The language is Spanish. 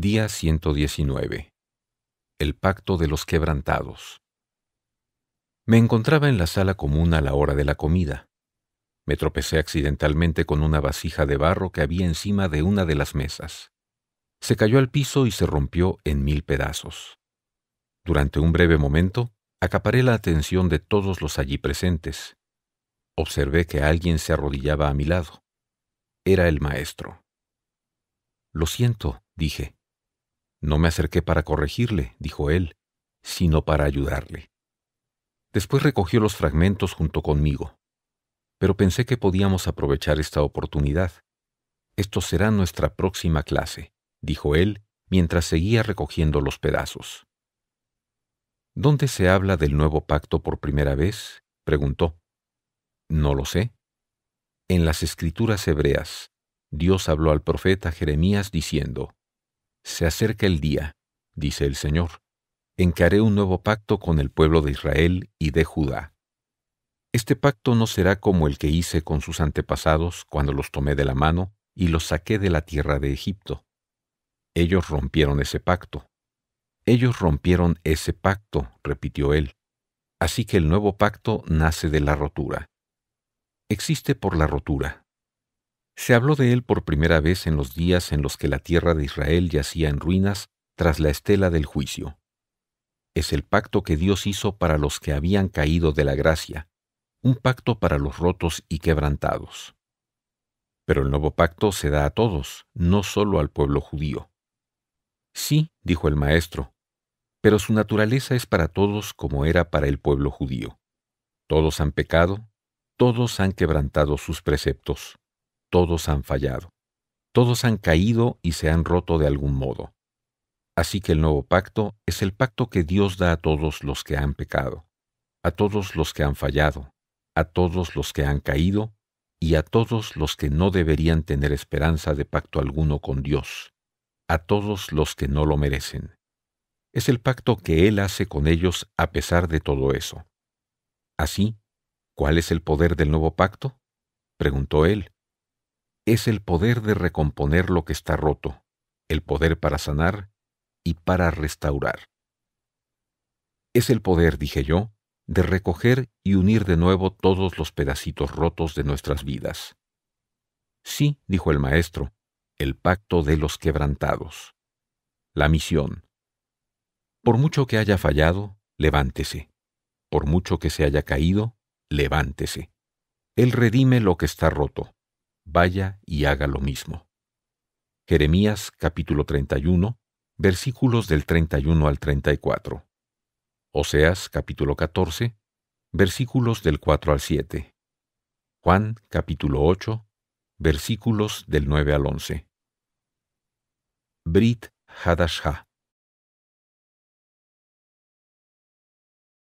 Día 119. El pacto de los quebrantados. Me encontraba en la sala común a la hora de la comida. Me tropecé accidentalmente con una vasija de barro que había encima de una de las mesas. Se cayó al piso y se rompió en mil pedazos. Durante un breve momento, acaparé la atención de todos los allí presentes. Observé que alguien se arrodillaba a mi lado. Era el maestro. Lo siento, dije. No me acerqué para corregirle, dijo él, sino para ayudarle. Después recogió los fragmentos junto conmigo, pero pensé que podíamos aprovechar esta oportunidad. Esto será nuestra próxima clase, dijo él mientras seguía recogiendo los pedazos. ¿Dónde se habla del nuevo pacto por primera vez? preguntó. No lo sé. En las escrituras hebreas, Dios habló al profeta Jeremías diciendo, se acerca el día, dice el Señor, en que haré un nuevo pacto con el pueblo de Israel y de Judá. Este pacto no será como el que hice con sus antepasados cuando los tomé de la mano y los saqué de la tierra de Egipto. Ellos rompieron ese pacto. Ellos rompieron ese pacto, repitió él. Así que el nuevo pacto nace de la rotura. Existe por la rotura, se habló de él por primera vez en los días en los que la tierra de Israel yacía en ruinas tras la estela del juicio. Es el pacto que Dios hizo para los que habían caído de la gracia, un pacto para los rotos y quebrantados. Pero el nuevo pacto se da a todos, no solo al pueblo judío. Sí, dijo el maestro, pero su naturaleza es para todos como era para el pueblo judío. Todos han pecado, todos han quebrantado sus preceptos. Todos han fallado. Todos han caído y se han roto de algún modo. Así que el nuevo pacto es el pacto que Dios da a todos los que han pecado, a todos los que han fallado, a todos los que han caído y a todos los que no deberían tener esperanza de pacto alguno con Dios, a todos los que no lo merecen. Es el pacto que Él hace con ellos a pesar de todo eso. Así, ¿cuál es el poder del nuevo pacto? preguntó él es el poder de recomponer lo que está roto, el poder para sanar y para restaurar. Es el poder, dije yo, de recoger y unir de nuevo todos los pedacitos rotos de nuestras vidas. Sí, dijo el maestro, el pacto de los quebrantados. La misión. Por mucho que haya fallado, levántese. Por mucho que se haya caído, levántese. Él redime lo que está roto vaya y haga lo mismo. Jeremías capítulo 31, versículos del 31 al 34. Oseas capítulo 14, versículos del 4 al 7. Juan capítulo 8, versículos del 9 al 11. Brit Hadashah